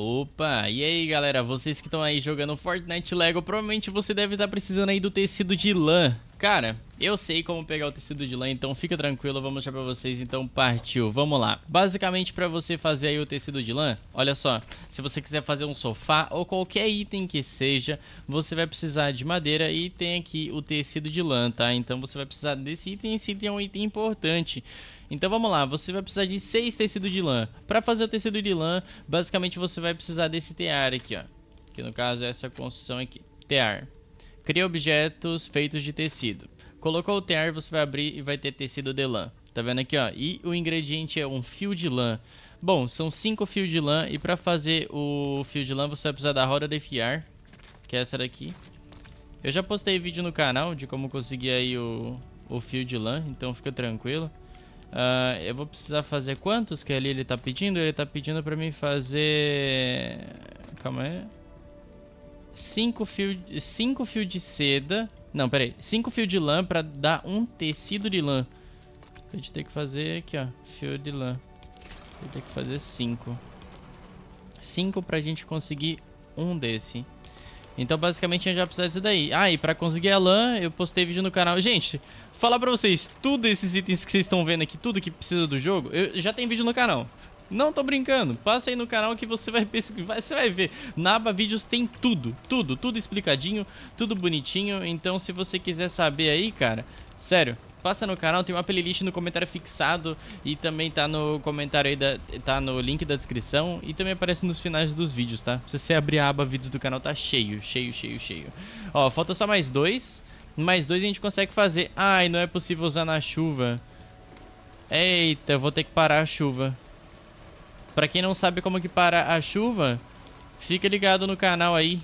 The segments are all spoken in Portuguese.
Opa, e aí galera, vocês que estão aí jogando Fortnite Lego, provavelmente você deve estar tá precisando aí do tecido de lã. Cara, eu sei como pegar o tecido de lã, então fica tranquilo, eu vou mostrar pra vocês, então partiu, vamos lá. Basicamente pra você fazer aí o tecido de lã, olha só, se você quiser fazer um sofá ou qualquer item que seja, você vai precisar de madeira e tem aqui o tecido de lã, tá? Então você vai precisar desse item, esse item é um item importante. Então vamos lá, você vai precisar de 6 tecido de lã. Para fazer o tecido de lã, basicamente você vai precisar desse tear aqui, ó. Que no caso é essa construção aqui. Tear. Cria objetos feitos de tecido. Colocou o tear, você vai abrir e vai ter tecido de lã. Tá vendo aqui, ó? E o ingrediente é um fio de lã. Bom, são 5 fios de lã e para fazer o fio de lã você vai precisar da roda de fiar, que é essa daqui. Eu já postei vídeo no canal de como conseguir aí o, o fio de lã, então fica tranquilo. Uh, eu vou precisar fazer quantos que ali ele tá pedindo? Ele tá pedindo pra mim fazer... Calma aí. Cinco fio, cinco fio de seda. Não, peraí. Cinco fio de lã pra dar um tecido de lã. A gente tem que fazer aqui, ó. Fio de lã. Tem que fazer cinco. Cinco pra gente conseguir um desse. Então, basicamente, a gente vai precisar disso daí. Ah, e pra conseguir a lã, eu postei vídeo no canal. Gente, falar pra vocês, tudo esses itens que vocês estão vendo aqui, tudo que precisa do jogo, eu, já tem vídeo no canal. Não tô brincando, passa aí no canal que você vai, você vai ver. Na aba vídeos tem tudo, tudo, tudo explicadinho, tudo bonitinho. Então, se você quiser saber aí, cara, sério, passa no canal, tem uma playlist no comentário fixado e também tá no comentário aí, da, tá no link da descrição e também aparece nos finais dos vídeos, tá? Se você abrir a aba vídeos do canal, tá cheio, cheio, cheio, cheio. Ó, falta só mais dois, mais dois a gente consegue fazer. Ai, não é possível usar na chuva. Eita, eu vou ter que parar a chuva. Pra quem não sabe como que para a chuva, fica ligado no canal aí.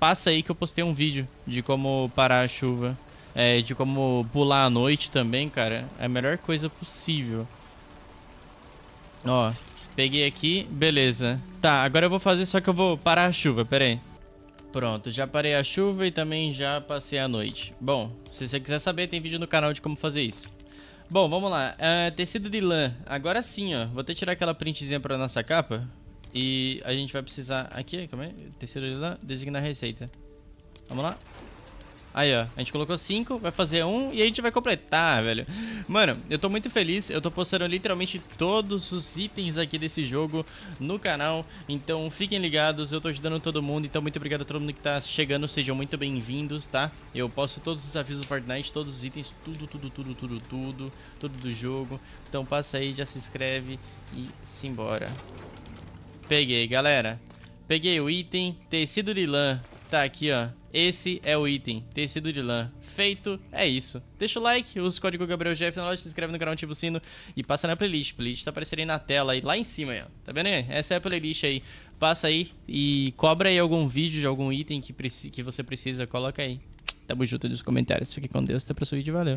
Passa aí que eu postei um vídeo de como parar a chuva é, de como pular à noite também, cara, é a melhor coisa possível. Ó, peguei aqui, beleza. Tá, agora eu vou fazer, só que eu vou parar a chuva, pera aí. Pronto, já parei a chuva e também já passei a noite. Bom, se você quiser saber, tem vídeo no canal de como fazer isso. Bom, vamos lá. Uh, tecido de lã. Agora sim, ó. Vou até tirar aquela printzinha pra nossa capa. E a gente vai precisar... Aqui, calma aí. É? Tecido de lã, designar receita. Vamos lá. Aí, ó, a gente colocou 5, vai fazer 1 um, e a gente vai completar, velho. Mano, eu tô muito feliz, eu tô postando literalmente todos os itens aqui desse jogo no canal, então fiquem ligados, eu tô ajudando todo mundo, então muito obrigado a todo mundo que tá chegando, sejam muito bem-vindos, tá? Eu posto todos os desafios do Fortnite, todos os itens, tudo, tudo, tudo, tudo, tudo, tudo do jogo. Então passa aí, já se inscreve e simbora. Peguei, galera. Peguei o item, tecido de lã. Tá aqui, ó. Esse é o item, tecido de lã. Feito, é isso. Deixa o like, usa o código GabrielGF na loja, se inscreve no canal, ativa o sino e passa na playlist. Playlist tá aparecendo aí na tela, aí, lá em cima, aí, ó. Tá vendo aí? Essa é a playlist aí. Passa aí e cobra aí algum vídeo de algum item que, que você precisa, coloca aí. Tamo junto nos comentários. Fique com Deus, até o próximo vídeo, valeu.